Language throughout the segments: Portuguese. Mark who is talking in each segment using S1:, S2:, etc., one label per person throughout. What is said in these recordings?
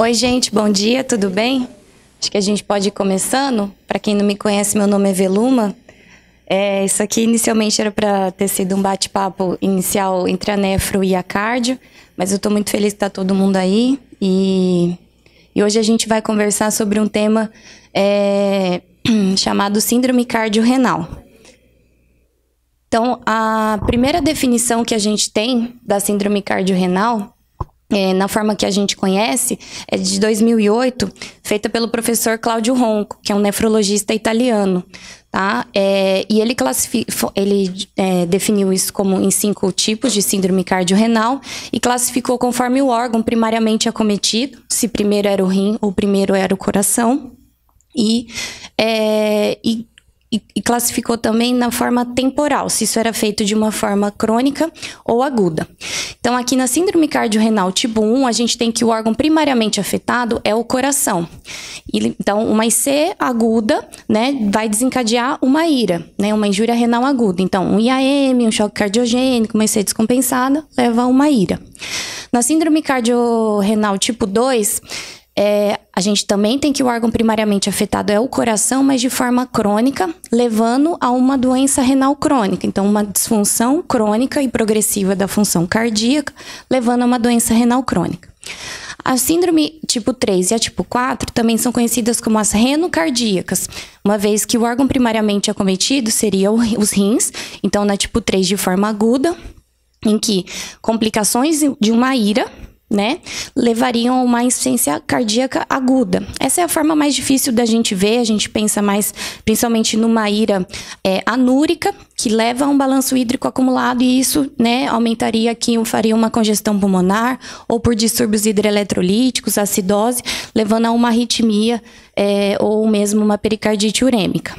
S1: Oi, gente, bom dia, tudo bem? Acho que a gente pode ir começando. Para quem não me conhece, meu nome é Veluma. É, isso aqui inicialmente era para ter sido um bate-papo inicial entre a nefro e a cardio, mas eu estou muito feliz que está todo mundo aí. E, e, hoje a gente vai conversar sobre um tema é, chamado Síndrome Cardiorrenal. Então, a primeira definição que a gente tem da Síndrome Cardiorrenal é, na forma que a gente conhece, é de 2008, feita pelo professor Claudio Ronco, que é um nefrologista italiano. Tá? É, e ele, ele é, definiu isso como em cinco tipos de síndrome cardiorrenal e classificou conforme o órgão primariamente acometido, se primeiro era o rim ou primeiro era o coração. E, é, e e, classificou também na forma temporal, se isso era feito de uma forma crônica ou aguda. Então, aqui na síndrome cardiorrenal tipo 1, a gente tem que o órgão primariamente afetado é o coração. então, uma IC aguda, né, vai desencadear uma ira, né, uma injúria renal aguda. Então, um IAM, um choque cardiogênico, uma IC descompensada, leva a uma ira. Na síndrome cardiorrenal tipo 2, é, a gente também tem que o órgão primariamente afetado é o coração, mas de forma crônica, levando a uma doença renal crônica. Então, uma disfunção crônica e progressiva da função cardíaca, levando a uma doença renal crônica. A síndrome tipo 3 e a tipo 4 também são conhecidas como as renocardíacas, uma vez que o órgão primariamente acometido seria os rins, então na tipo 3 de forma aguda, em que complicações de uma ira né? Levariam a uma insuficiência cardíaca aguda. Essa é a forma mais difícil da gente ver, a gente pensa mais principalmente numa ira é, anúrica, que leva a um balanço hídrico acumulado, e isso né, aumentaria aqui, faria uma congestão pulmonar, ou por distúrbios hidroeletrolíticos, acidose, levando a uma arritmia é, ou mesmo uma pericardite urêmica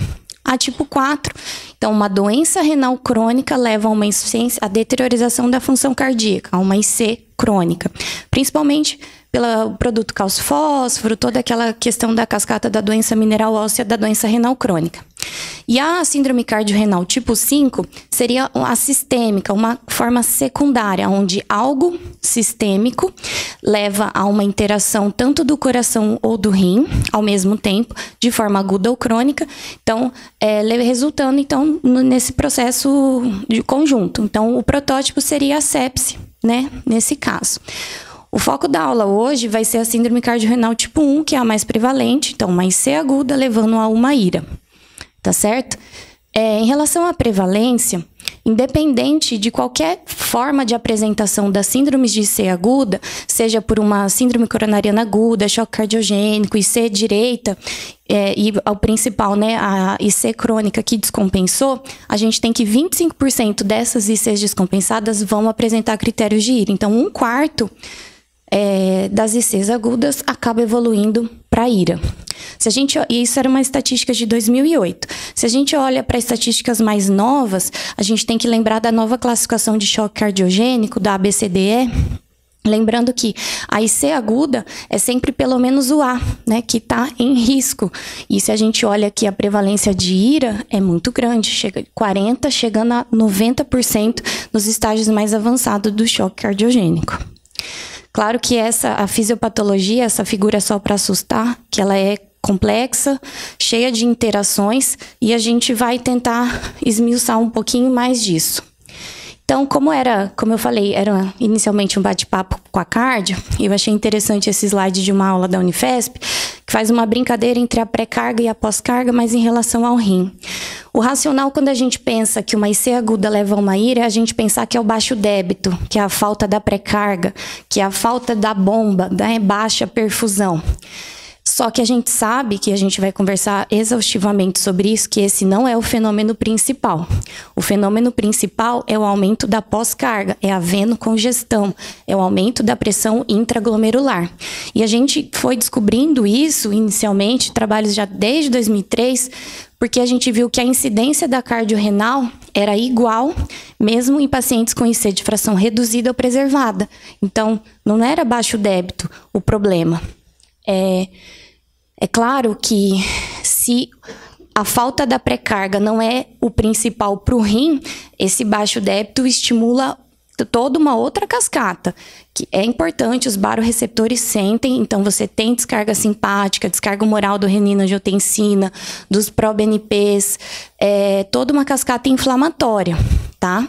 S1: a tipo 4. Então, uma doença renal crônica leva a uma insuficiência, a deteriorização da função cardíaca, a uma IC crônica, principalmente pelo produto cálcio-fósforo, toda aquela questão da cascata da doença mineral óssea, da doença renal crônica. E a síndrome cardiorrenal tipo 5 seria a sistêmica, uma forma secundária, onde algo sistêmico leva a uma interação tanto do coração ou do rim ao mesmo tempo, de forma aguda ou crônica, então é, resultando então nesse processo de conjunto. Então o protótipo seria a sepse, né, nesse caso. O foco da aula hoje vai ser a síndrome cardiorrenal tipo 1, que é a mais prevalente, então uma IC aguda levando a uma ira tá certo? É, em relação à prevalência, independente de qualquer forma de apresentação das síndromes de IC aguda, seja por uma síndrome coronariana aguda, choque cardiogênico, IC direita, é, e ao principal, né, a IC crônica que descompensou, a gente tem que 25% dessas ICs descompensadas vão apresentar critérios de IR. Então, um quarto é, das ICs agudas acaba evoluindo para ira. Se a gente, isso era uma estatística de 2008. Se a gente olha para estatísticas mais novas, a gente tem que lembrar da nova classificação de choque cardiogênico, da ABCDE, Lembrando que a IC aguda é sempre pelo menos o A, né, que está em risco. E se a gente olha que a prevalência de ira é muito grande, chega de 40, chegando a 90% nos estágios mais avançados do choque cardiogênico. Claro que essa a fisiopatologia, essa figura é só para assustar, que ela é complexa, cheia de interações e a gente vai tentar esmiuçar um pouquinho mais disso. Então, como era, como eu falei, era inicialmente um bate-papo com a Card, eu achei interessante esse slide de uma aula da Unifesp, que faz uma brincadeira entre a pré-carga e a pós-carga, mas em relação ao rim. O racional, quando a gente pensa que uma IC aguda leva a uma ira, é a gente pensar que é o baixo débito, que é a falta da pré-carga, que é a falta da bomba, da baixa perfusão. Só que a gente sabe que a gente vai conversar exaustivamente sobre isso, que esse não é o fenômeno principal. O fenômeno principal é o aumento da pós-carga, é a venocongesão, é o aumento da pressão intraglomerular. E a gente foi descobrindo isso inicialmente, trabalhos já desde 2003, porque a gente viu que a incidência da cardiorrenal era igual, mesmo em pacientes com IC de fração reduzida ou preservada. Então, não era baixo débito o problema. É, é claro que se a falta da pré-carga não é o principal para o rim, esse baixo débito estimula toda uma outra cascata, é importante, os baroreceptores sentem, então você tem descarga simpática, descarga moral do renina angiotensina, dos proBNPs, é, toda uma cascata inflamatória, tá?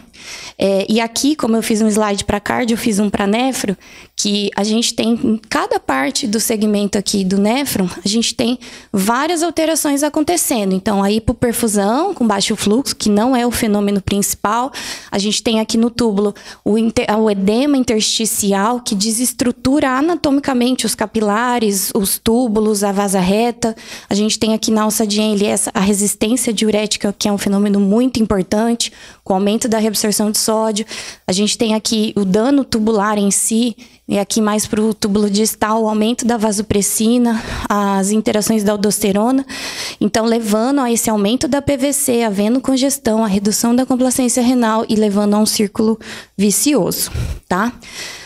S1: É, e aqui, como eu fiz um slide para cardio, eu fiz um para nefro, que a gente tem em cada parte do segmento aqui do nefro, a gente tem várias alterações acontecendo. Então, a hipoperfusão com baixo fluxo, que não é o fenômeno principal, a gente tem aqui no túbulo o, o edema intersticial, que desestrutura anatomicamente os capilares, os túbulos, a vasa reta. A gente tem aqui na alça de é essa, a resistência diurética, que é um fenômeno muito importante, com o aumento da reabsorção de sódio. A gente tem aqui o dano tubular em si, e aqui mais para o túbulo distal, o aumento da vasopressina, as interações da aldosterona. Então, levando a esse aumento da PVC, havendo congestão, a redução da complacência renal e levando a um círculo vicioso, tá?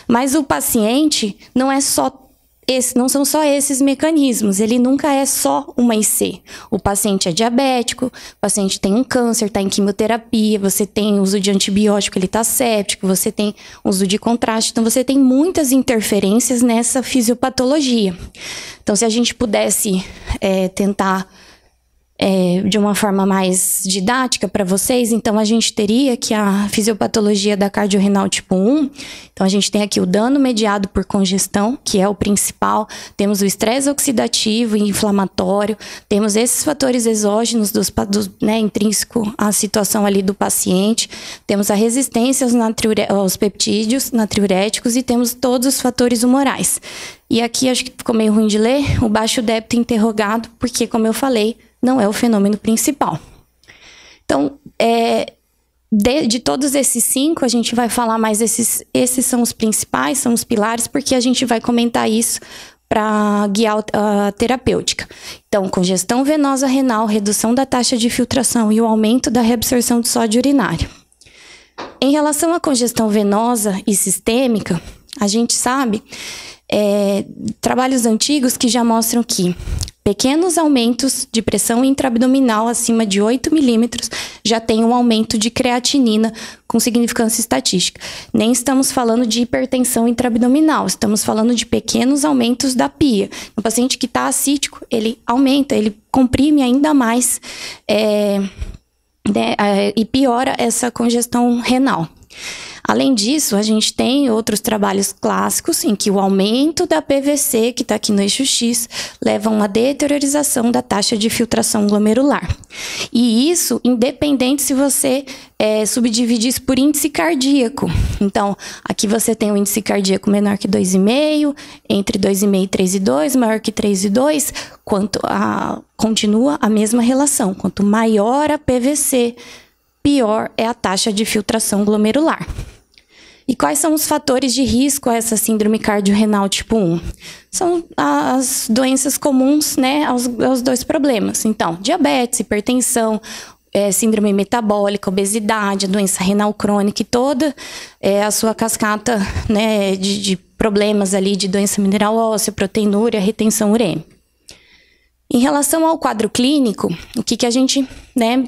S1: Mas o paciente não é só esse, não são só esses mecanismos, ele nunca é só uma IC. O paciente é diabético, o paciente tem um câncer, está em quimioterapia, você tem uso de antibiótico, ele está séptico, você tem uso de contraste, então você tem muitas interferências nessa fisiopatologia. Então, se a gente pudesse é, tentar é, de uma forma mais didática para vocês, então a gente teria que a fisiopatologia da cardiorrenal tipo 1. Então a gente tem aqui o dano mediado por congestão, que é o principal, temos o estresse oxidativo e inflamatório, temos esses fatores exógenos dos, do, né, intrínseco à situação ali do paciente, temos a resistência aos, aos peptídeos natriuréticos e temos todos os fatores humorais. E aqui acho que ficou meio ruim de ler, o baixo débito interrogado, porque como eu falei, não é o fenômeno principal. Então, é, de, de, todos esses cinco, a gente vai falar mais esses, esses são os principais, são os pilares, porque a gente vai comentar isso para guiar a terapêutica. Então, congestão venosa renal, redução da taxa de filtração e o aumento da reabsorção de sódio urinário. Em relação à congestão venosa e sistêmica, a gente sabe é, trabalhos antigos que já mostram que Pequenos aumentos de pressão intraabdominal acima de 8 milímetros já tem um aumento de creatinina com significância estatística. Nem estamos falando de hipertensão intraabdominal, estamos falando de pequenos aumentos da pia. O paciente que está acítico, ele aumenta, ele comprime ainda mais é, né, é, e piora essa congestão renal. Além disso, a gente tem outros trabalhos clássicos em que o aumento da PVC, que está aqui no eixo X, leva a uma deteriorização da taxa de filtração glomerular. E isso independente se você é, subdividir isso por índice cardíaco. Então, aqui você tem um índice cardíaco menor que 2,5, entre 2,5 e 3,2, maior que 3,2, quanto a, continua a mesma relação. Quanto maior a PVC, pior é a taxa de filtração glomerular. E quais são os fatores de risco a essa síndrome cardiorrenal tipo 1? São as doenças comuns, né, aos, aos dois problemas. Então, diabetes, hipertensão, é, síndrome metabólica, obesidade, doença renal crônica e toda é, a sua cascata né, de, de problemas ali de doença mineral óssea, proteinúria, retenção urêmica. Em relação ao quadro clínico, o que, que a gente, né,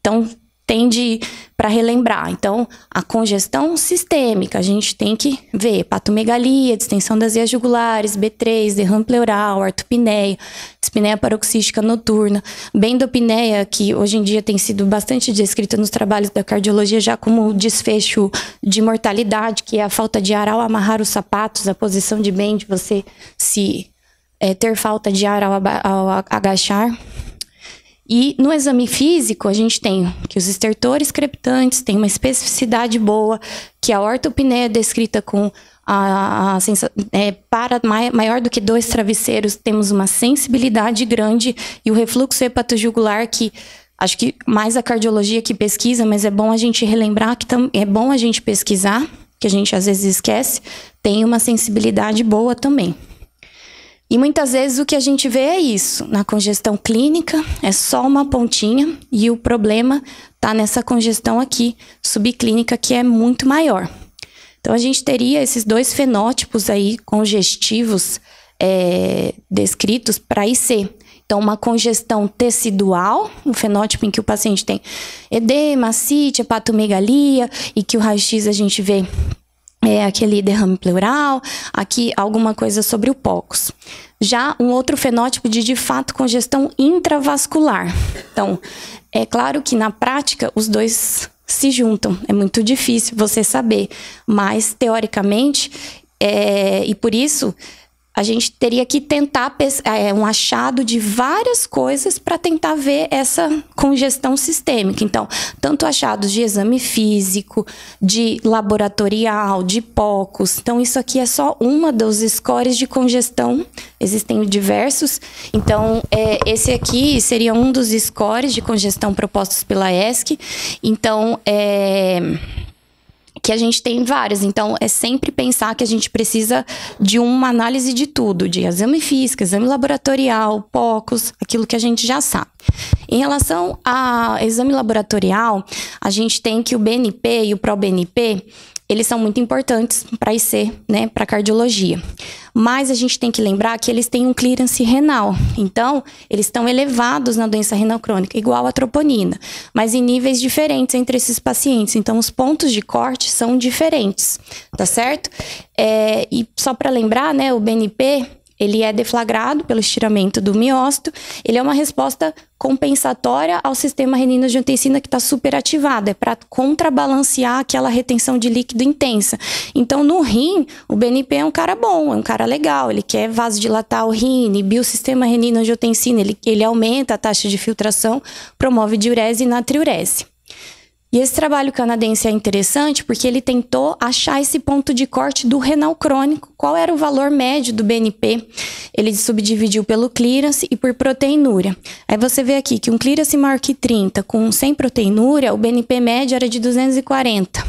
S1: então tende para relembrar. Então, a congestão sistêmica, a gente tem que ver patomegalia, distensão das vias jugulares, B3, derrame pleural, artopneia, espineia paroxística noturna, bendopneia, que hoje em dia tem sido bastante descrita nos trabalhos da cardiologia já como desfecho de mortalidade, que é a falta de ar ao amarrar os sapatos, a posição de bend, você se é, ter falta de ar ao, ao agachar. E no exame físico, a gente tem que os estertores creptantes têm uma especificidade boa, que a ortopneia é descrita com a, a é, para maior do que dois travesseiros, temos uma sensibilidade grande e o refluxo hepatojugular que acho que mais a cardiologia que pesquisa, mas é bom a gente relembrar que é bom a gente pesquisar, que a gente às vezes esquece, tem uma sensibilidade boa também. E muitas vezes o que a gente vê é isso. Na congestão clínica, é só uma pontinha e o problema está nessa congestão aqui, subclínica, que é muito maior. Então, a gente teria esses dois fenótipos aí congestivos é, descritos para IC. Então, uma congestão tecidual, um fenótipo em que o paciente tem edema, cite, hepatomegalia, e que o raio-x a gente vê é, aquele é derrame pleural, aqui alguma coisa sobre o POCOS. Já um outro fenótipo de, de fato, congestão intravascular. Então, é claro que na prática os dois se juntam, é muito difícil você saber, mas teoricamente, é, e por isso a gente teria que tentar é, um achado de várias coisas para tentar ver essa congestão sistêmica. Então, tanto achados de exame físico, de laboratorial, de pocos. Então, isso aqui é só uma dos scores de congestão. Existem diversos. Então, é, esse aqui seria um dos scores de congestão propostos pela ESC. Então, é que a gente tem várias. Então, é sempre pensar que a gente precisa de uma análise de tudo, de exame físico, exame laboratorial, POCOS, aquilo que a gente já sabe. Em relação a exame laboratorial, a gente tem que o BNP e o ProBNP, eles são muito importantes para IC, né, para cardiologia. Mas a gente tem que lembrar que eles têm um clearance renal. Então, eles estão elevados na doença renal crônica, igual a troponina, mas em níveis diferentes entre esses pacientes. Então, os pontos de corte são diferentes, tá certo? É, e só para lembrar, né, o BNP ele é deflagrado pelo estiramento do miócito. Ele é uma resposta compensatória ao sistema renina-angiotensina que está superativado, é para contrabalancear aquela retenção de líquido intensa. Então, no rim, o BNP é um cara bom, é um cara legal, ele quer vasodilatar o rim, inibir o sistema renina-angiotensina, ele, ele aumenta a taxa de filtração, promove diurese e natriurese. E esse trabalho canadense é interessante porque ele tentou achar esse ponto de corte do renal crônico, qual era o valor médio do BNP. Ele subdividiu pelo clearance e por proteinúria. Aí você vê aqui que um clearance maior que 30 com 100 proteinúria, o BNP médio era de 240.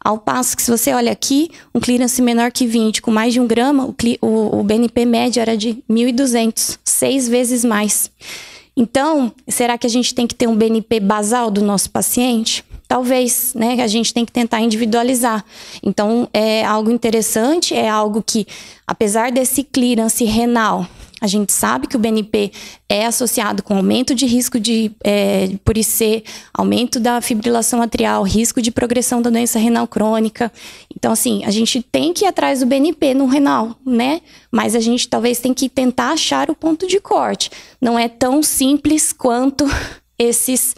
S1: Ao passo que, se você olha aqui, um clearance menor que 20, com mais de um grama, o, o, o BNP médio era de 1.200, seis vezes mais. Então, será que a gente tem que ter um BNP basal do nosso paciente? Talvez, né? A gente tem que tentar individualizar. Então, é algo interessante, é algo que, apesar desse clearance renal a gente sabe que o BNP é associado com aumento de risco de é, por IC, aumento da fibrilação atrial, risco de progressão da doença renal crônica. Então, assim, a gente tem que ir atrás do BNP no renal, né? Mas a gente talvez tem que tentar achar o ponto de corte. Não é tão simples quanto esses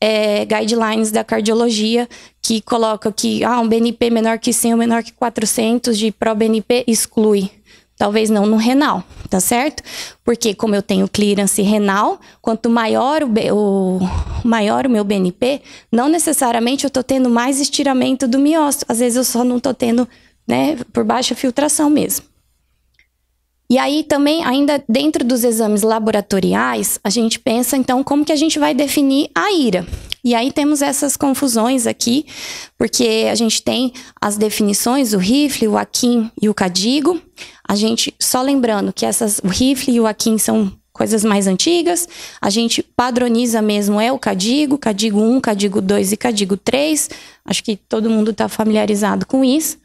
S1: é, guidelines da cardiologia que colocam que ah, um BNP menor que 100 ou menor que 400 de pró-BNP exclui talvez não no renal, tá certo? Porque como eu tenho clearance renal, quanto maior o, o maior o meu BNP, não necessariamente eu tô tendo mais estiramento do miócito, às vezes eu só não tô tendo, né, por baixa filtração mesmo. E aí também, ainda dentro dos exames laboratoriais, a gente pensa então como que a gente vai definir a ira. E aí temos essas confusões aqui, porque a gente tem as definições, o rifle, o aquim e o cadigo. A gente, só lembrando que essas, o rifle e o aquim são coisas mais antigas, a gente padroniza mesmo, é o cadigo, cadigo 1, cadigo 2 e cadigo 3. Acho que todo mundo está familiarizado com isso.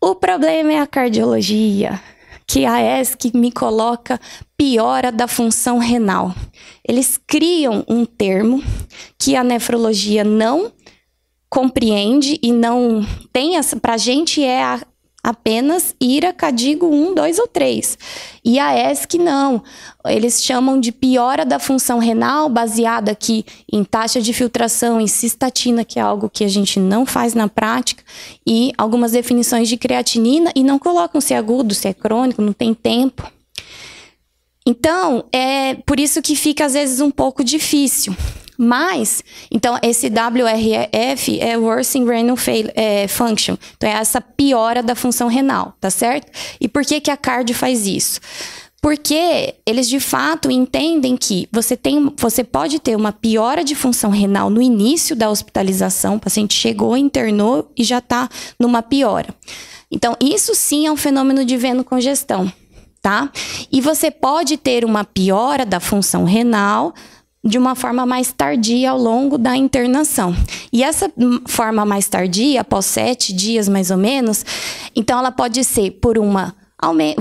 S1: O problema é a cardiologia que a ESC me coloca piora da função renal. Eles criam um termo que a nefrologia não compreende e não tem essa. Para a gente é a, apenas IRA, CADIGO 1, 2 ou 3. E a ESC não. Eles chamam de piora da função renal, baseada aqui em taxa de filtração, em cistatina, que é algo que a gente não faz na prática, e algumas definições de creatinina, e não colocam se é agudo, se é crônico, não tem tempo. Então, é por isso que fica às vezes um pouco difícil. Mas, então, esse WRF é Worsening Renal fail, é, Function. Então, é essa piora da função renal, tá certo? E por que, que a CARD faz isso? Porque eles de fato entendem que você, tem, você pode ter uma piora de função renal no início da hospitalização, o paciente chegou, internou e já está numa piora. Então, isso sim é um fenômeno de venocongestão, tá? E você pode ter uma piora da função renal de uma forma mais tardia ao longo da internação. E essa forma mais tardia, após sete dias mais ou menos, então ela pode ser por uma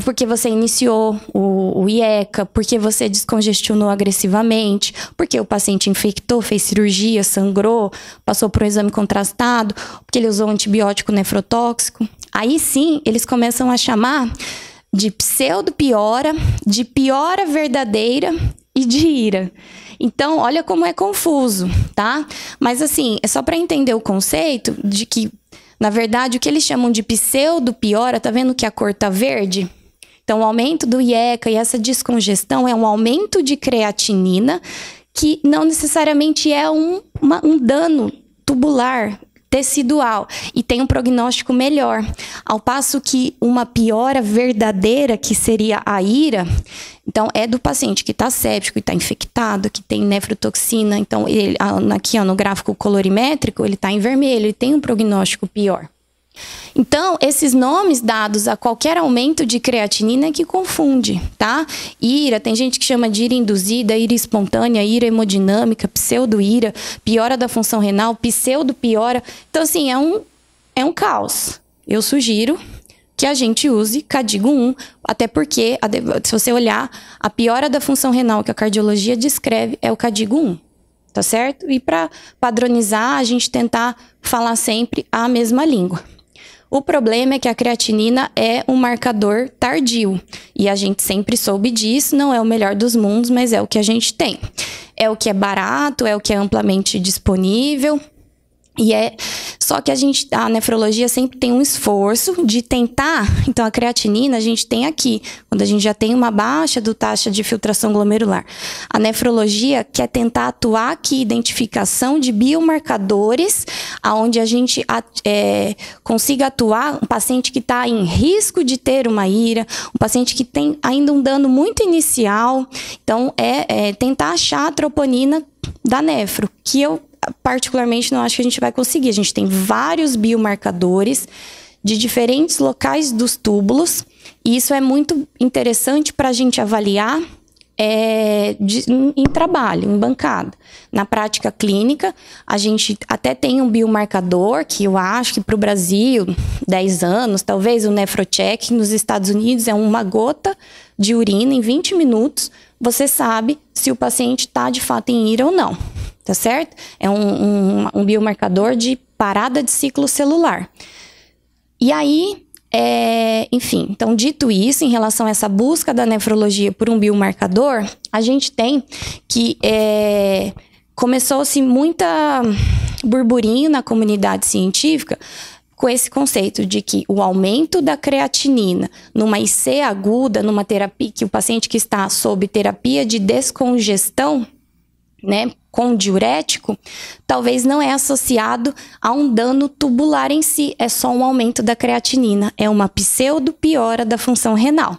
S1: porque você iniciou o, o, IECA, porque você descongestionou agressivamente, porque o paciente infectou, fez cirurgia, sangrou, passou por um exame contrastado, porque ele usou um antibiótico nefrotóxico. Aí sim, eles começam a chamar de pseudo piora, de piora verdadeira e de ira. Então, olha como é confuso, tá? Mas assim, é só para entender o conceito de que, na verdade, o que eles chamam de pseudo piora, tá vendo que a cor tá verde? Então, o aumento do IECA e essa descongestão é um aumento de creatinina que não necessariamente é um, uma, um dano tubular, tecidual e tem um prognóstico melhor. Ao passo que uma piora verdadeira, que seria a ira, então é do paciente que está séptico e está infectado, que tem nefrotoxina. Então, ele, ah, aqui ó, no gráfico colorimétrico, ele está em vermelho e tem um prognóstico pior. Então, esses nomes dados a qualquer aumento de creatinina é que confunde, tá? Ira, tem gente que chama de ira induzida, ira espontânea, ira hemodinâmica, pseudo-ira, piora da função renal, pseudo-piora. Então, assim, é um, é um caos. Eu sugiro que a gente use Cadigo 1, até porque, se você olhar, a piora da função renal que a cardiologia descreve é o Cadigo 1 tá certo? E para padronizar, a gente tentar falar sempre a mesma língua. O problema é que a creatinina é um marcador tardio e a gente sempre soube disso, não é o melhor dos mundos, mas é o que a gente tem. É o que é barato, é o que é amplamente disponível e é só que a gente, a nefrologia sempre tem um esforço de tentar. Então, a creatinina a gente tem aqui, quando a gente já tem uma baixa do taxa de filtração glomerular. A nefrologia quer tentar atuar aqui, identificação de biomarcadores, aonde a gente é, consiga atuar um paciente que está em risco de ter uma ira, um paciente que tem ainda um dano muito inicial. Então, é, é tentar achar a troponina da nefro, que eu particularmente, não acho que a gente vai conseguir. A gente tem vários biomarcadores de diferentes locais dos túbulos, e isso é muito interessante para a gente avaliar é, de, em, em, trabalho, em bancada. Na prática clínica, a gente até tem um biomarcador que eu acho que para o Brasil, 10 anos, talvez o Nefrocheck, nos Estados Unidos é uma gota de urina em 20 minutos, você sabe se o paciente está de fato em ira ou não tá certo? É um, um, um biomarcador de parada de ciclo celular. E aí, é, enfim, então, dito isso, em relação a essa busca da nefrologia por um biomarcador, a gente tem que é, começou-se muita burburinho na comunidade científica com esse conceito de que o aumento da creatinina numa IC aguda, numa terapia que o paciente que está sob terapia de descongestão, né, com diurético, talvez não é associado a um dano tubular em si, é só um aumento da creatinina, é uma pseudo-piora da função renal.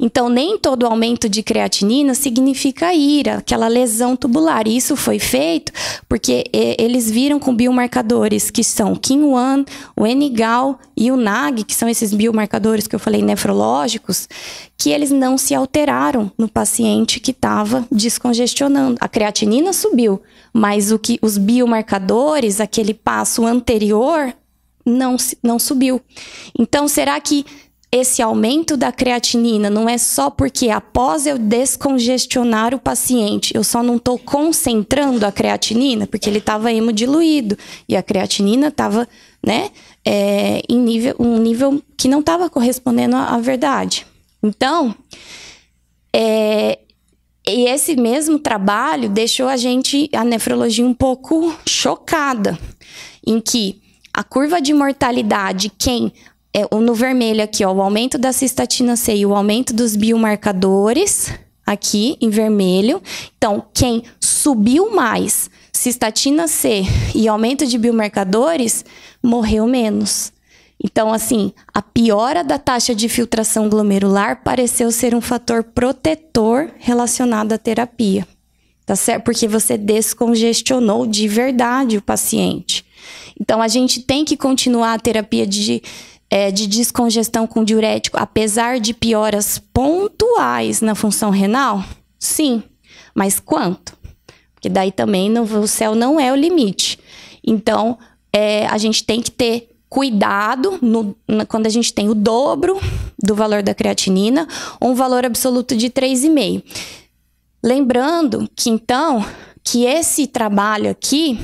S1: Então, nem todo aumento de creatinina significa ira, aquela lesão tubular. E isso foi feito porque eh, eles viram com biomarcadores que são o KIN1, o NGAL e o NAG, que são esses biomarcadores que eu falei nefrológicos, que eles não se alteraram no paciente que estava descongestionando. A creatinina subiu, mas o que os biomarcadores, aquele passo anterior, não, não subiu. Então, será que esse aumento da creatinina não é só porque após eu descongestionar o paciente, eu só não estou concentrando a creatinina, porque ele estava hemodiluído e a creatinina estava né, é, em nível, um nível que não estava correspondendo à, à verdade. Então, é, e esse mesmo trabalho deixou a gente, a nefrologia, um pouco chocada, em que a curva de mortalidade, quem é, no vermelho aqui, ó, o aumento da cistatina C e o aumento dos biomarcadores, aqui em vermelho. Então, quem subiu mais cistatina C e aumento de biomarcadores, morreu menos. Então, assim, a piora da taxa de filtração glomerular pareceu ser um fator protetor relacionado à terapia, tá certo? Porque você descongestionou de verdade o paciente. Então, a gente tem que continuar a terapia de, é, de descongestão com diurético, apesar de pioras pontuais na função renal? Sim, mas quanto? Porque daí também não, o céu não é o limite. Então, é, a gente tem que ter cuidado no, na, quando a gente tem o dobro do valor da creatinina, um valor absoluto de 3,5. Lembrando que então que esse trabalho aqui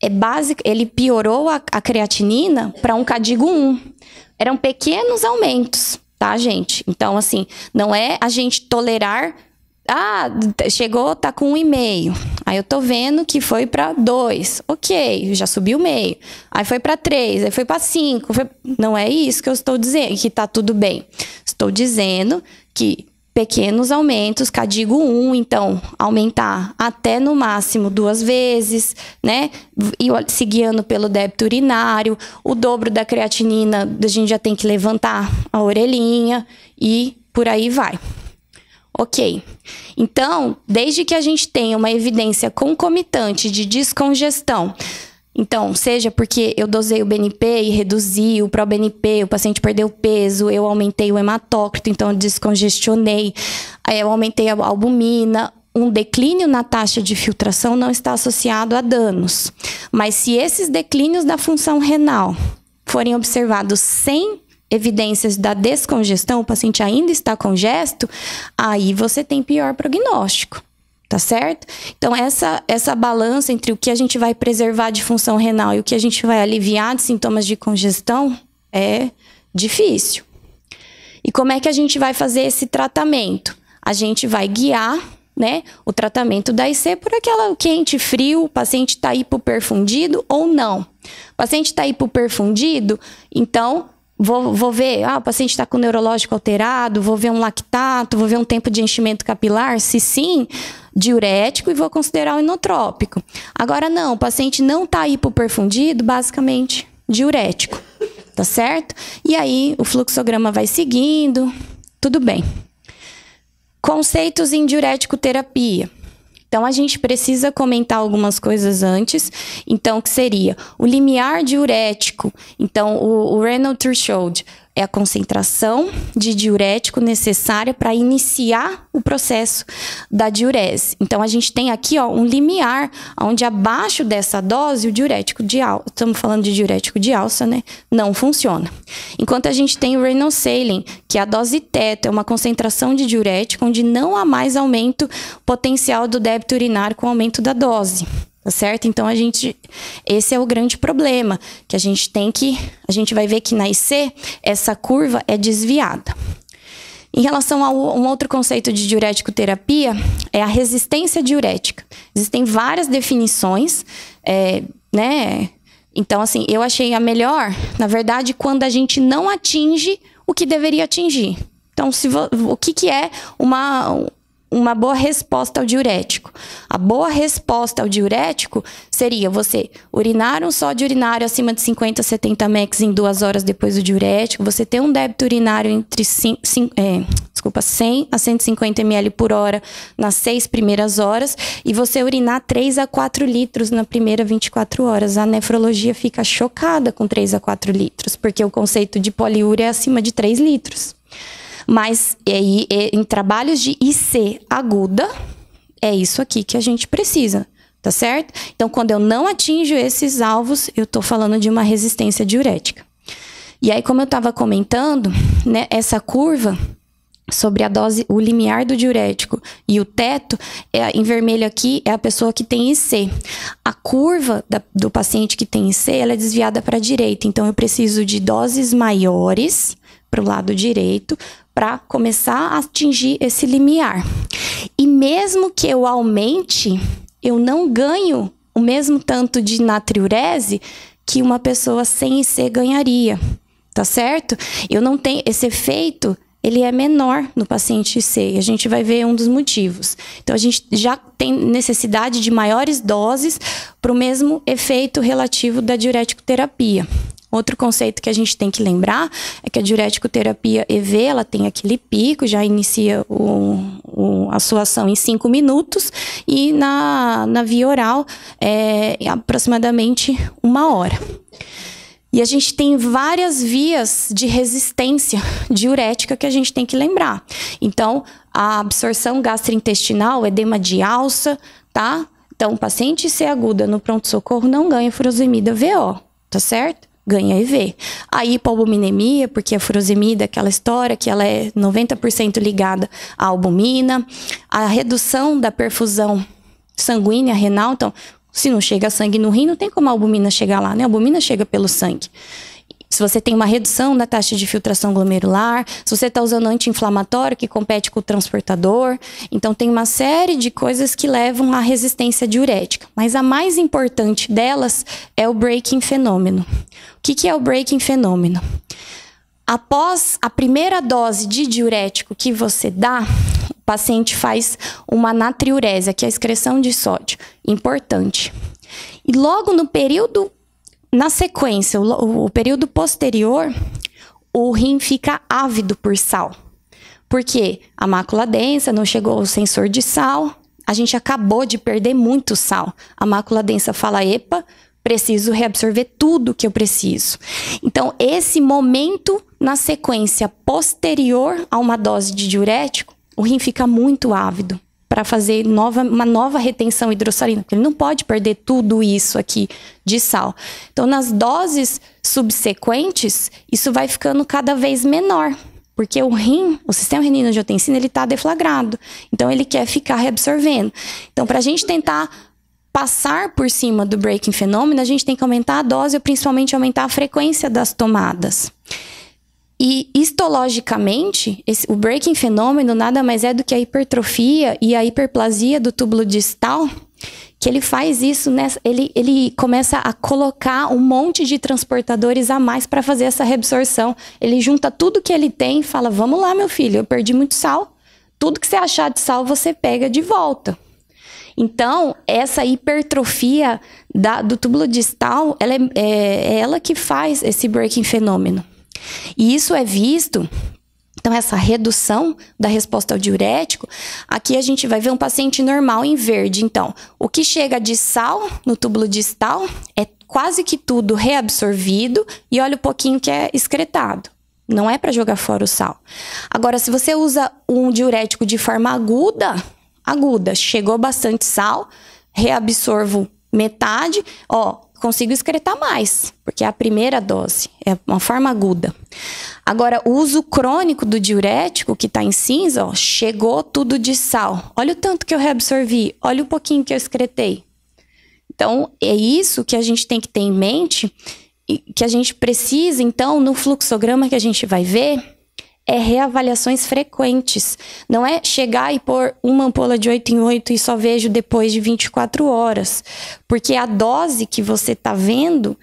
S1: é básico, ele piorou a, a creatinina para um cadigo 1. Eram pequenos aumentos, tá, gente? Então assim, não é a gente tolerar ah, chegou, tá com um e mail Aí eu tô vendo que foi para dois. Ok, já subiu o meio. Aí foi para três, aí foi para cinco. Foi... Não é isso que eu estou dizendo, que tá tudo bem. Estou dizendo que pequenos aumentos, cadigo 1, um, então aumentar até no máximo duas vezes, né? E se guiando pelo débito urinário, o dobro da creatinina, a gente já tem que levantar a orelhinha e por aí vai. Ok. Então, desde que a gente tenha uma evidência concomitante de descongestão, então, seja porque eu dosei o BNP e reduzi o ProBNP, o paciente perdeu peso, eu aumentei o hematócrito, então eu descongestionei, eu aumentei a albumina, um declínio na taxa de filtração não está associado a danos. Mas se esses declínios da função renal forem observados sem evidências da descongestão, o paciente ainda está congesto, aí você tem pior prognóstico. Tá certo? Então, essa, essa balança entre o que a gente vai preservar de função renal e o que a gente vai aliviar de sintomas de congestão é difícil. E como é que a gente vai fazer esse tratamento? A gente vai guiar né, o tratamento da IC por aquela quente, frio, o paciente está hipoperfundido ou não. O paciente está hipoperfundido, então Vou, vou ver, ah, o paciente está com neurológico alterado, vou ver um lactato, vou ver um tempo de enchimento capilar, se sim, diurético e vou considerar o inotrópico. Agora, não, o paciente não está hipoperfundido, basicamente diurético, tá certo? E aí o fluxograma vai seguindo, tudo bem. Conceitos em diurético terapia. Então a gente precisa comentar algumas coisas antes. Então que seria o limiar diurético, então o, o renal threshold, é a concentração de diurético necessária para iniciar o processo da diurese. Então a gente tem aqui ó, um limiar onde abaixo dessa dose o diurético de alça, estamos falando de diurético de alça, né? Não funciona. Enquanto a gente tem o saline, que é a dose teto, é uma concentração de diurético onde não há mais aumento potencial do débito urinário com o aumento da dose tá certo? Então a gente, esse é o grande problema que a gente tem que, a gente vai ver que na IC essa curva é desviada. Em relação a um outro conceito de diurético terapia é a resistência diurética. Existem várias definições, é, né? Então assim, eu achei a melhor, na verdade, quando a gente não atinge o que deveria atingir. Então, se o que, que é uma, uma boa resposta ao diurético. A boa resposta ao diurético seria você urinar um sódio urinário acima de 50 a 70 mex em duas horas depois do diurético, você ter um débito urinário entre 5, 5, é, desculpa, 100 a 150 ml por hora nas seis primeiras horas e você urinar 3 a 4 litros na primeira 24 horas. A nefrologia fica chocada com 3 a 4 litros, porque o conceito de poliúria é acima de 3 litros. Mas aí, em trabalhos de IC aguda, é isso aqui que a gente precisa, tá certo? Então, quando eu não atinjo esses alvos, eu tô falando de uma resistência diurética. E aí, como eu estava comentando, né, essa curva sobre a dose, o limiar do diurético e o teto, é, em vermelho aqui é a pessoa que tem IC. A curva da, do paciente que tem IC, ela é desviada para a direita, então eu preciso de doses maiores para o lado direito para começar a atingir esse limiar. E mesmo que eu aumente, eu não ganho o mesmo tanto de natriurese que uma pessoa sem IC ganharia, tá certo? Eu não tenho esse efeito, ele é menor no paciente IC, a gente vai ver um dos motivos. Então a gente já tem necessidade de maiores doses para o mesmo efeito relativo da diurético terapia, Outro conceito que a gente tem que lembrar é que a diurético terapia EV, ela tem aquele pico, já inicia o, o, a sua ação em 5 minutos e na, na via oral é aproximadamente uma hora. E a gente tem várias vias de resistência diurética que a gente tem que lembrar. Então, a absorção gastrointestinal, edema de alça, tá? Então, paciente C aguda no pronto-socorro não ganha furosemida VO, tá certo? ganha EV. A hipoalbuminemia, porque a é furosemida, aquela história que ela é 90% ligada à albumina, a redução da perfusão sanguínea renal, então se não chega sangue no rim, não tem como a albumina chegar lá, né? A albumina chega pelo sangue se você tem uma redução na taxa de filtração glomerular, se você está usando anti-inflamatório que compete com o transportador. Então, tem uma série de coisas que levam à resistência diurética. Mas a mais importante delas é o breaking fenômeno. O que, que é o breaking fenômeno? Após a primeira dose de diurético que você dá, o paciente faz uma natriurese, que é a excreção de sódio. Importante. E logo no período na sequência, o, o período posterior, o rim fica ávido por sal. Porque a mácula densa, não chegou ao sensor de sal, a gente acabou de perder muito sal. A mácula densa fala: epa, preciso reabsorver tudo que eu preciso. Então, esse momento na sequência posterior a uma dose de diurético, o rim fica muito ávido para fazer nova, uma nova retenção hidrossalina, porque ele não pode perder tudo isso aqui de sal. Então, nas doses subsequentes, isso vai ficando cada vez menor, porque o rim, o sistema renino-angiotensina, ele está deflagrado. Então, ele quer ficar reabsorvendo. Então, para a gente tentar passar por cima do breaking fenômeno, a gente tem que aumentar a dose ou principalmente aumentar a frequência das tomadas. E histologicamente, esse, o breaking fenômeno nada mais é do que a hipertrofia e a hiperplasia do túbulo distal, que ele faz isso, nessa, ele, ele começa a colocar um monte de transportadores a mais para fazer essa reabsorção. Ele junta tudo que ele tem e fala: Vamos lá, meu filho, eu perdi muito sal. Tudo que você achar de sal, você pega de volta. Então, essa hipertrofia da, do túbulo distal, ela é, é, é ela que faz esse breaking fenômeno. E isso é visto então, essa redução da resposta ao diurético, aqui a gente vai ver um paciente normal em verde. Então, o que chega de sal no túbulo distal é quase que tudo reabsorvido e olha o pouquinho que é excretado. Não é para jogar fora o sal. Agora, se você usa um diurético de forma aguda, aguda, chegou bastante sal, reabsorvo metade, ó, consigo excretar mais, porque é a primeira dose, é uma forma aguda. Agora, o uso crônico do diurético, que está em cinza, ó, chegou tudo de sal. Olha o tanto que eu reabsorvi, olha o pouquinho que eu excretei. Então, é isso que a gente tem que ter em mente, e que a gente precisa, então, no fluxograma que a gente vai ver, é reavaliações frequentes. Não é chegar e pôr uma ampola de 8 em 8 e só vejo depois de 24 horas. Porque a dose que você está vendo,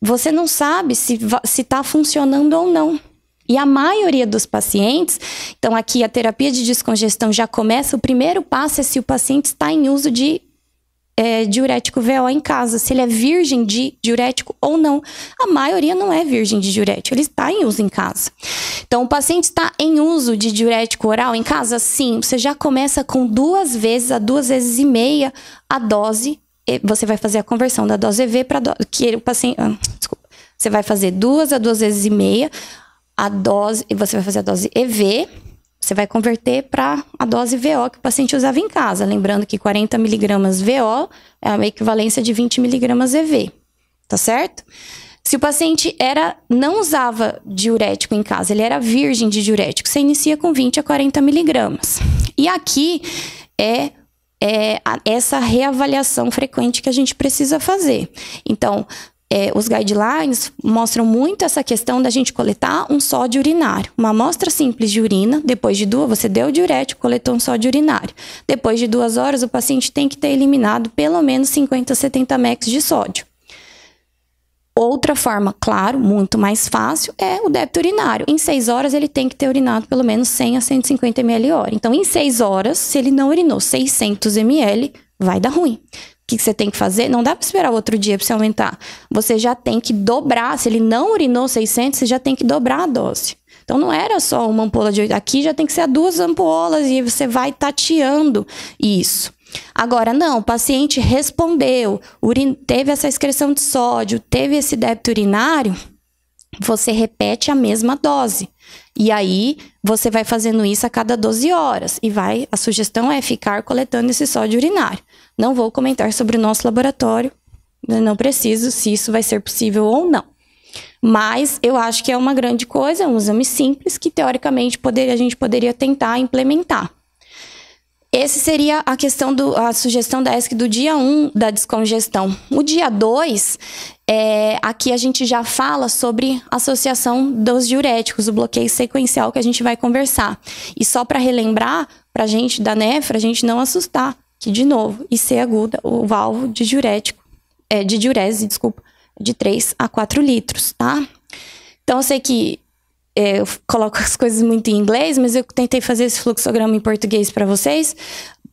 S1: você não sabe se está funcionando ou não. E a maioria dos pacientes, então aqui a terapia de descongestão já começa, o primeiro passo é se o paciente está em uso de é, diurético VO em casa, se ele é virgem de diurético ou não. A maioria não é virgem de diurético, ele está em uso em casa. Então, o paciente está em uso de diurético oral em casa? Sim, você já começa com duas vezes a duas vezes e meia a dose. Você vai fazer a conversão da dose EV para dose que o paciente. Ah, desculpa. Você vai fazer duas a duas vezes e meia a dose. Você vai fazer a dose EV você vai converter para a dose VO que o paciente usava em casa. Lembrando que 40 miligramas VO é a equivalência de 20 miligramas EV, tá certo? Se o paciente era não usava diurético em casa, ele era virgem de diurético, você inicia com 20 a 40 miligramas. E aqui é é essa reavaliação frequente que a gente precisa fazer. Então, é, os guidelines mostram muito essa questão da gente coletar um sódio urinário. Uma amostra simples de urina, depois de duas, você deu diurético, coletou um sódio urinário. Depois de duas horas, o paciente tem que ter eliminado pelo menos 50 a 70 mex de sódio. Outra forma, claro, muito mais fácil, é o débito urinário. Em seis horas, ele tem que ter urinado pelo menos 100 a 150 ml hora. Então, em seis horas, se ele não urinou 600 ml, vai dar ruim. O que você tem que fazer? Não dá para esperar o outro dia para você aumentar. Você já tem que dobrar. Se ele não urinou 600, você já tem que dobrar a dose. Então não era só uma ampola de 8. Aqui já tem que ser duas ampolas e você vai tateando isso. Agora, não, o paciente respondeu, teve essa excreção de sódio, teve esse débito urinário, você repete a mesma dose. E aí, você vai fazendo isso a cada 12 horas e vai, a sugestão é ficar coletando esse sódio urinário. Não vou comentar sobre o nosso laboratório, né, não preciso se isso vai ser possível ou não. Mas eu acho que é uma grande coisa, é um exame simples que teoricamente poderia a gente poderia tentar implementar. Essa seria a questão do a sugestão da ESC do dia 1 um, da descongestão. O dia 2, é, aqui a gente já fala sobre associação dos diuréticos, o bloqueio sequencial que a gente vai conversar. E só para relembrar para a gente da nefra, a gente não assustar, que de novo, IC aguda, o valvo de diurético, é, de diurese, desculpa, de 3 a 4 litros, tá? Então eu sei que eu coloco as coisas muito em inglês, mas eu tentei fazer esse fluxograma em português para vocês.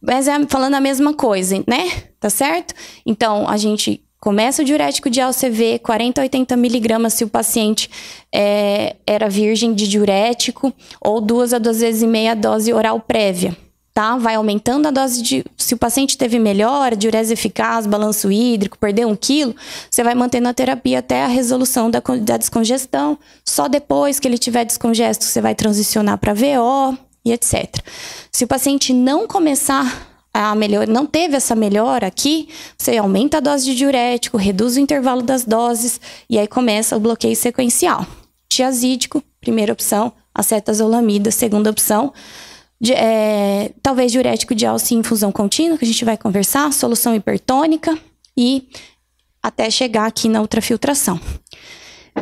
S1: Mas é falando a mesma coisa, né? Tá certo? Então, a gente começa o diurético de ALCV, 40 a 80 miligramas se o paciente é, era virgem de diurético, ou duas a duas vezes e meia dose oral prévia tá? Vai aumentando a dose de. Se o paciente teve melhora, diurese eficaz, balanço hídrico, perdeu um quilo, você vai mantendo a terapia até a resolução da, da descongestão. Só depois que ele tiver descongesto, você vai transicionar para VO e etc. Se o paciente não começar a melhor, não teve essa melhora aqui, você aumenta a dose de diurético, reduz o intervalo das doses e aí começa o bloqueio sequencial. Tiazídico, primeira opção, acetazolamida, segunda opção de, é, talvez diurético de alça e infusão contínua, que a gente vai conversar, solução hipertônica e até chegar aqui na ultrafiltração.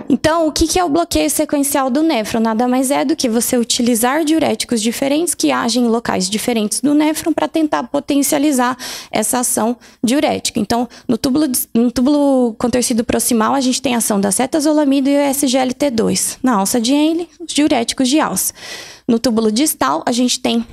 S1: Então, o que é o bloqueio sequencial do néfron? Nada mais é do que você utilizar diuréticos diferentes que agem em locais diferentes do néfron para tentar potencializar essa ação diurética. Então, no túbulo, no túbulo contorcido proximal, a gente tem a ação da cetazolamida e o SGLT2. Na alça de Henle, os diuréticos de alça. No túbulo distal, a gente tem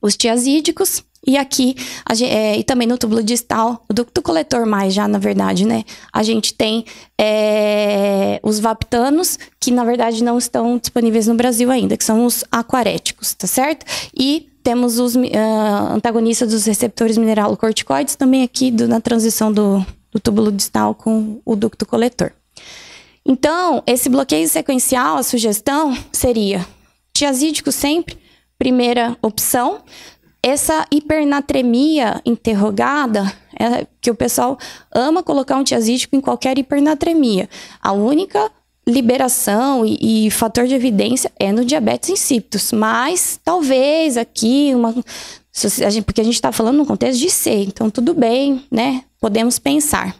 S1: os tiazídicos, e aqui, é, e também no túbulo distal, do, do coletor mais já, na verdade, né? A gente tem é, os vaptanos, que na verdade não estão disponíveis no Brasil ainda, que são os aquaréticos, tá certo? E temos os uh, antagonistas dos receptores mineralocorticoides, também aqui do, na transição do, do túbulo distal com o ducto coletor. Então, esse bloqueio sequencial, a sugestão seria tiazídico sempre, primeira opção. Essa hipernatremia interrogada, é que o pessoal ama colocar um tiazídico em qualquer hipernatremia. A única liberação e, e, fator de evidência é no diabetes insípidos, mas talvez aqui uma porque a gente está falando no contexto de C, então tudo bem, né? podemos pensar.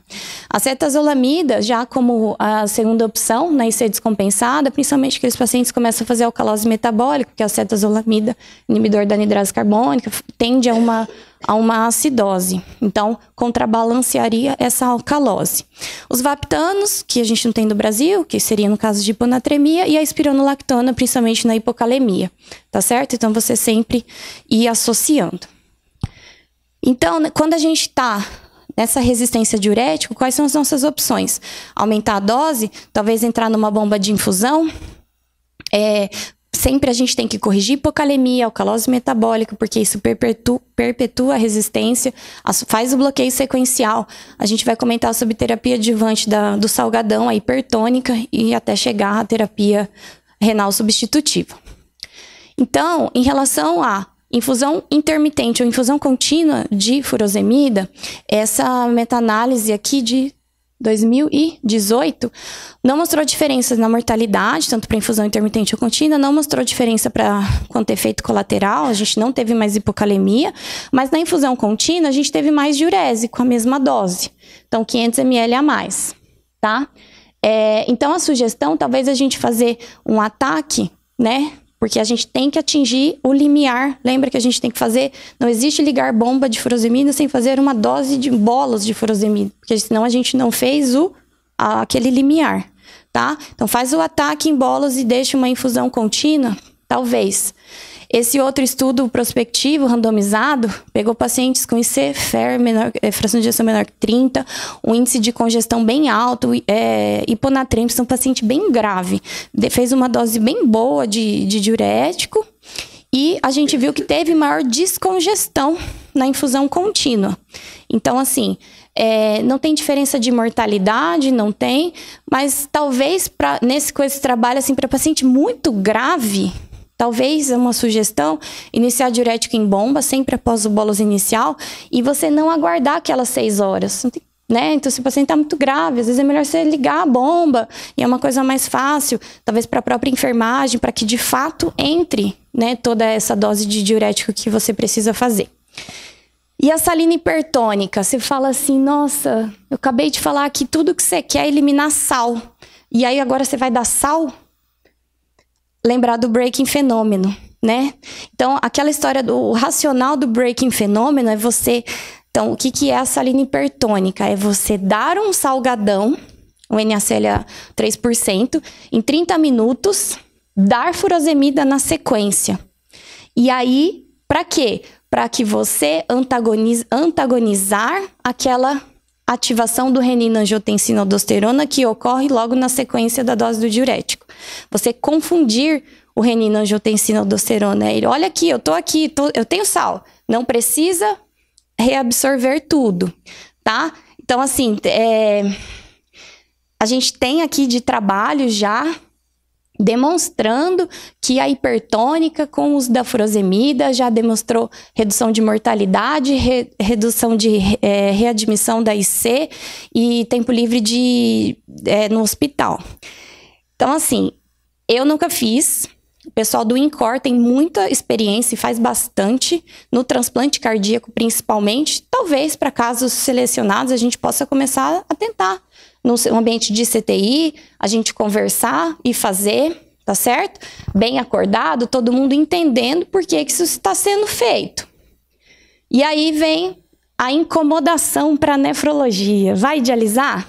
S1: A cetazolamida, já como a segunda opção na né, IC descompensada, principalmente aqueles pacientes começam a fazer alcalose metabólica, que é a cetazolamida, inibidor da anidrase carbônica, tende a uma, a uma acidose. Então, contrabalancearia essa alcalose. Os vaptanos, que a gente não tem no Brasil, que seria no caso de hiponatremia, e a espironolactona, principalmente na hipocalemia, tá certo? Então, você sempre ir associando. Então, né, quando a gente está nessa resistência diurética, quais são as nossas opções? Aumentar a dose, talvez entrar numa bomba de infusão. É, sempre a gente tem que corrigir hipocalemia, alcalose metabólica, porque isso perpetua, perpetua a resistência, faz o bloqueio sequencial. A gente vai comentar sobre terapia adjuvante da, do salgadão, a hipertônica, e até chegar à terapia renal substitutiva. Então, em relação a Infusão intermitente ou infusão contínua de furosemida, essa meta-análise aqui de 2018, não mostrou diferenças na mortalidade, tanto para infusão intermitente ou contínua, não mostrou diferença para quanto efeito colateral, a gente não teve mais hipocalemia, mas na infusão contínua a gente teve mais diurese com a mesma dose, então 500 ml a mais, tá? É, então a sugestão talvez a gente fazer um ataque, né, porque a gente tem que atingir o limiar. Lembra que a gente tem que fazer. Não existe ligar bomba de furosemida sem fazer uma dose de bolos de furosemida. Porque senão a gente não fez o, aquele limiar. Tá? Então faz o ataque em bolos e deixa uma infusão contínua, talvez. Esse outro estudo prospectivo, randomizado, pegou pacientes com ICFER, menor, é, fração de gestão menor que 30, um índice de congestão bem alto, é, hiponatremia, um paciente bem grave. De, fez uma dose bem boa de, de diurético e a gente viu que teve maior descongestão na infusão contínua. Então, assim, é, não tem diferença de mortalidade, não tem, mas talvez pra, nesse com esse trabalho assim para paciente muito grave Talvez uma sugestão, iniciar diurético em bomba, sempre após o bolos inicial, e você não aguardar aquelas seis horas. Né? Então, se o paciente está muito grave, às vezes é melhor você ligar a bomba, e é uma coisa mais fácil, talvez para a própria enfermagem, para que de fato entre né, toda essa dose de diurético que você precisa fazer. E a salina hipertônica? Você fala assim, nossa, eu acabei de falar que tudo que você quer é eliminar sal. E aí agora você vai dar sal? lembrar do breaking fenômeno, né? Então, aquela história do racional do breaking fenômeno é você. Então, o que, que é a salina hipertônica? É você dar um salgadão, o NaCl é 3%, em 30 minutos, dar furosemida na sequência. E aí, para quê? Para que você antagoniz, antagonizar aquela ativação do renina-angiotensina-aldosterona que ocorre logo na sequência da dose do diurético. Você confundir o renina-angiotensina-aldosterona. Ele, olha aqui, eu tô aqui, tô, eu tenho sal. Não precisa reabsorver tudo, tá? Então, assim, é, a gente tem aqui de trabalho já demonstrando que a hipertônica com os da furosemida já demonstrou redução de mortalidade, re, redução de é, readmissão da IC e tempo livre de, é, no hospital. Então, assim, eu nunca fiz. O pessoal do INCOR tem muita experiência e faz bastante no transplante cardíaco, principalmente. Talvez para casos selecionados a gente possa começar a tentar no ambiente de CTI, a gente conversar e fazer, tá certo? Bem acordado, todo mundo entendendo por que, que isso está sendo feito. E aí vem a incomodação para nefrologia. Vai idealizar?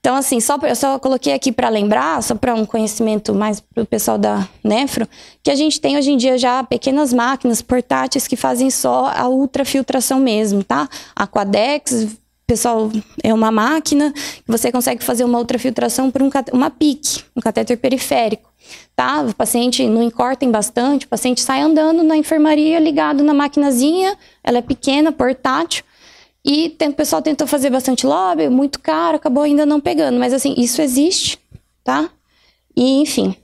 S1: Então, assim, só pra, eu só coloquei aqui para lembrar, só para um conhecimento mais para o pessoal da Nefro, que a gente tem hoje em dia já pequenas máquinas portáteis que fazem só a ultrafiltração mesmo, tá? Aquadex pessoal é uma máquina, você consegue fazer uma ultrafiltração por um, uma PIC, um catéter periférico. Tá? O paciente não em bastante, o paciente sai andando na enfermaria ligado na maquinazinha, ela é pequena, portátil, e tem, o pessoal tentou fazer bastante lobby, muito caro, acabou ainda não pegando, mas assim, isso existe, tá? E enfim,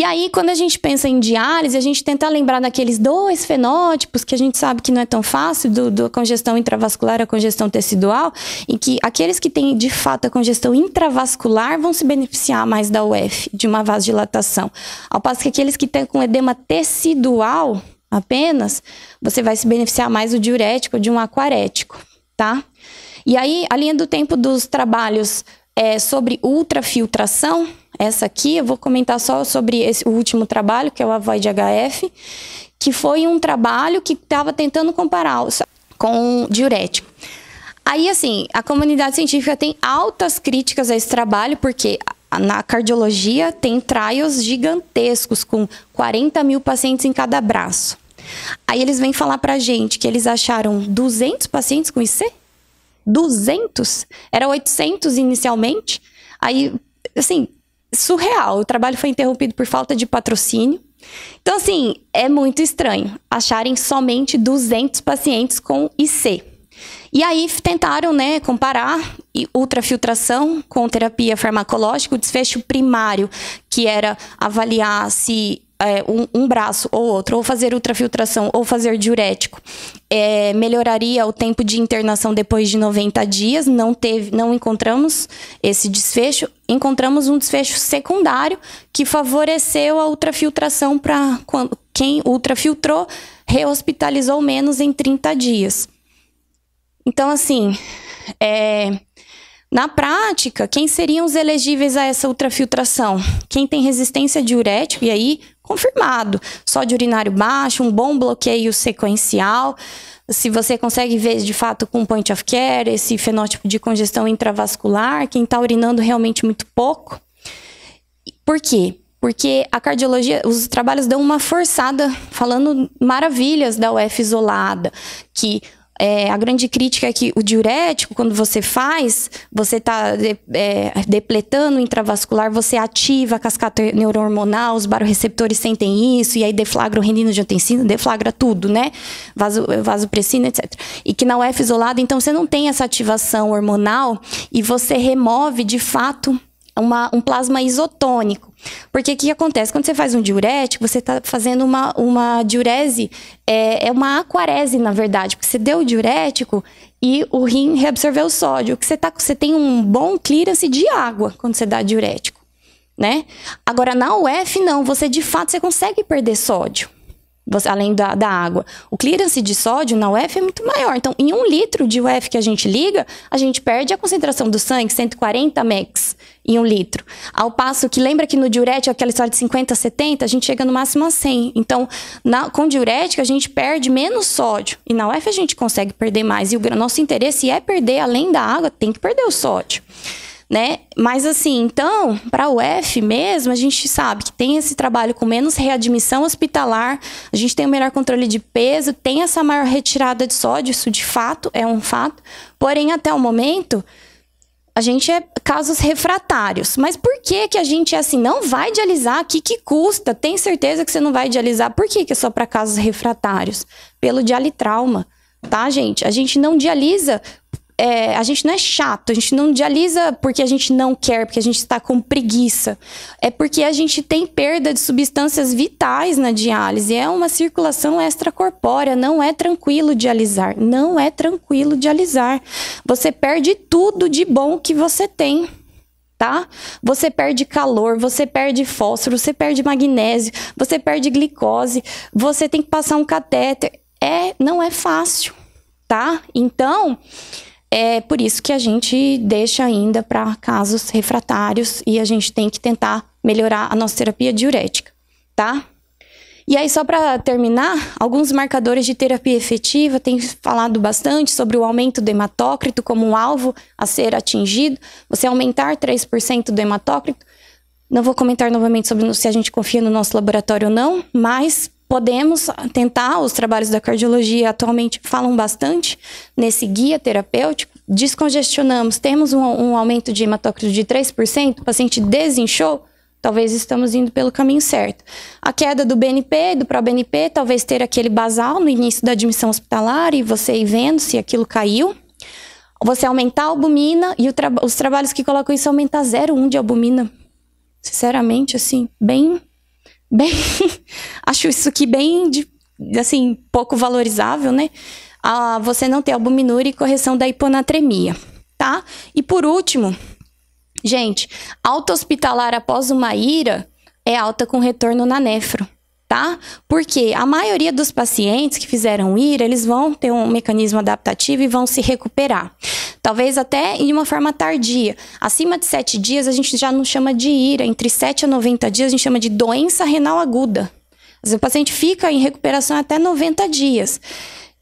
S1: e aí, quando a gente pensa em diálise, a gente tenta lembrar daqueles dois fenótipos que a gente sabe que não é tão fácil, do, do congestão intravascular à congestão tecidual, e que aqueles que têm de fato a congestão intravascular vão se beneficiar mais da UF, de uma vasodilatação. Ao passo que aqueles que têm com edema tecidual apenas, você vai se beneficiar mais do diurético de um aquarético, tá? E aí, a linha do tempo dos trabalhos é, sobre ultrafiltração essa aqui eu vou comentar só sobre esse, o último trabalho, que é o Avoid HF, que foi um trabalho que estava tentando comparar com diurético. Aí, assim, a comunidade científica tem altas críticas a esse trabalho, porque na cardiologia tem trials gigantescos, com 40 mil pacientes em cada braço. Aí eles vêm falar pra gente que eles acharam 200 pacientes com IC? 200? Era 800 inicialmente? Aí, assim, surreal. O trabalho foi interrompido por falta de patrocínio. Então, assim, é muito estranho acharem somente 200 pacientes com IC. E aí tentaram, né, comparar ultrafiltração com terapia farmacológica, o desfecho primário, que era avaliar se é, um, um, braço ou outro, ou fazer ultrafiltração, ou fazer diurético, é, melhoraria o tempo de internação depois de 90 dias. Não teve, não encontramos esse desfecho. Encontramos um desfecho secundário que favoreceu a ultrafiltração para quem ultrafiltrou rehospitalizou menos em 30 dias. Então, assim, é, na prática, quem seriam os elegíveis a essa ultrafiltração? Quem tem resistência diurética e aí, confirmado, sódio urinário baixo, um bom bloqueio sequencial, se você consegue ver de fato com point of care, esse fenótipo de congestão intravascular, quem está urinando realmente muito pouco. Por quê? Porque a cardiologia, os trabalhos dão uma forçada, falando maravilhas da UF isolada, que é, a grande crítica é que o diurético, quando você faz, você está de, é, depletando o intravascular, você ativa a cascata neurohormonal, os baroreceptores sentem isso, e aí deflagra o renino de antencina, deflagra tudo, né? Vaso, vasopressina, etc. E que na UF isolada, então, você não tem essa ativação hormonal e você remove, de fato, uma, um plasma isotônico. Porque o que acontece? Quando você faz um diurético, você está fazendo uma, uma diurese, é, é uma aquarese, na verdade, porque você deu o diurético e o rim reabsorveu o sódio. Que você, tá, você tem um bom clearance de água quando você dá diurético, né? Agora, na UF, não. Você, de fato, você consegue perder sódio você, além da, da, água. O clearance de sódio na UF é muito maior. Então, em um litro de UF que a gente liga, a gente perde a concentração do sangue, 140 mex em um litro. Ao passo que, lembra que no diurético, aquela história de 50 a 70, a gente chega no máximo a 100. Então, na, com diurético, a gente perde menos sódio. E na UF a gente consegue perder mais. E o nosso interesse é perder, além da água, tem que perder o sódio né? Mas assim, então, para o UF mesmo, a gente sabe que tem esse trabalho com menos readmissão hospitalar, a gente tem o um melhor controle de peso, tem essa maior retirada de sódio, isso de fato é um fato. Porém, até o momento, a gente é casos refratários. Mas por que que a gente é assim? Não vai dialisar? O que, que custa? Tem certeza que você não vai dialisar? Por que, que é só para casos refratários? Pelo dialitrauma, tá, gente? A gente não dialisa é, a gente não é chato, a gente não dialisa porque a gente não quer, porque a gente está com preguiça. É porque a gente tem perda de substâncias vitais na diálise. É uma circulação extracorpórea, não é tranquilo dialisar. Não é tranquilo dialisar. Você perde tudo de bom que você tem tá? Você perde calor, você perde fósforo, você perde magnésio, você perde glicose, você tem que passar um catéter. É, não é fácil, tá? Então, é por isso que a gente deixa ainda para casos refratários e a gente tem que tentar melhorar a nossa terapia diurética, tá? E aí, só para terminar, alguns marcadores de terapia efetiva têm falado bastante sobre o aumento do hematócrito como um alvo a ser atingido. Você aumentar 3% do hematócrito. Não vou comentar novamente sobre se a gente confia no nosso laboratório ou não, mas podemos tentar os trabalhos da cardiologia atualmente falam bastante nesse guia terapêutico. Descongestionamos, temos um, um aumento de hematócrito de 3%, o paciente desinchou, talvez estamos indo pelo caminho certo. A queda do BNP, do ProBNP, talvez ter aquele basal no início da admissão hospitalar e você ir vendo se aquilo caiu. Você aumentar a albumina e tra os trabalhos que colocam isso aumentar 0,1 de albumina. Sinceramente, assim, bem bem. acho isso aqui bem, de, assim, pouco valorizável, né? Ah, você não ter albuminúria e correção da hiponatremia, tá? E por último, gente, alta hospitalar após uma ira é alta com retorno na nefro tá? Porque a maioria dos pacientes que fizeram IRA, eles vão ter um mecanismo adaptativo e vão se recuperar. Talvez até de uma forma tardia. Acima de 7 dias, a gente já não chama de IRA. Entre 7 a 90 dias, a gente chama de doença renal aguda. o paciente fica em recuperação até 90 dias.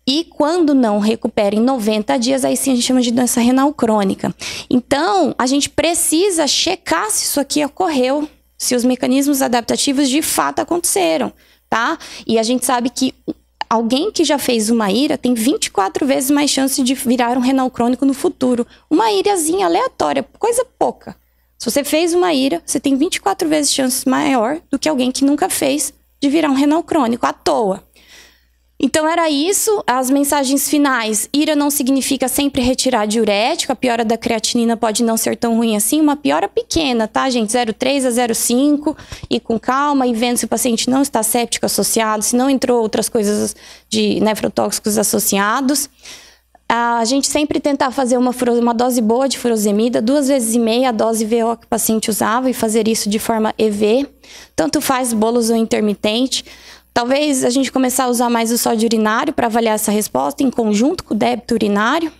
S1: E quando não recupera em 90 dias, aí sim a gente chama de doença renal crônica. Então, a gente precisa checar se isso aqui ocorreu se os mecanismos adaptativos de fato aconteceram, tá? E a gente sabe que alguém que já fez uma ira tem 24 vezes mais chance de virar um renal crônico no futuro. Uma irazinha aleatória, coisa pouca. Se você fez uma ira, você tem 24 vezes chance maior do que alguém que nunca fez de virar um renal crônico à toa. Então era isso, as mensagens finais. Ira não significa sempre retirar diurético, a piora da creatinina pode não ser tão ruim assim, uma piora pequena, tá, gente? 0,3 a 0,5 e com calma e vendo se o paciente não está séptico associado, se não entrou outras coisas de nefrotóxicos associados. A gente sempre tentar fazer uma, uma dose boa de furosemida, duas vezes e meia a dose VO que o paciente usava e fazer isso de forma EV, tanto faz bolos ou intermitente. Talvez a gente começar a usar mais o sódio urinário para avaliar essa resposta em conjunto com o débito urinário.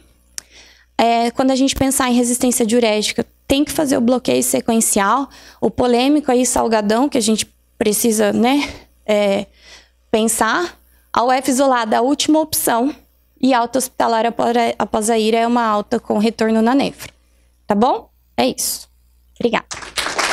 S1: É, quando a gente pensar em resistência diurética, tem que fazer o bloqueio sequencial. O polêmico aí, salgadão, que a gente precisa né, é, pensar. A UF isolada, a última opção. E alta hospitalar após a ira é uma alta com retorno na nefro. Tá bom? É isso. Obrigada.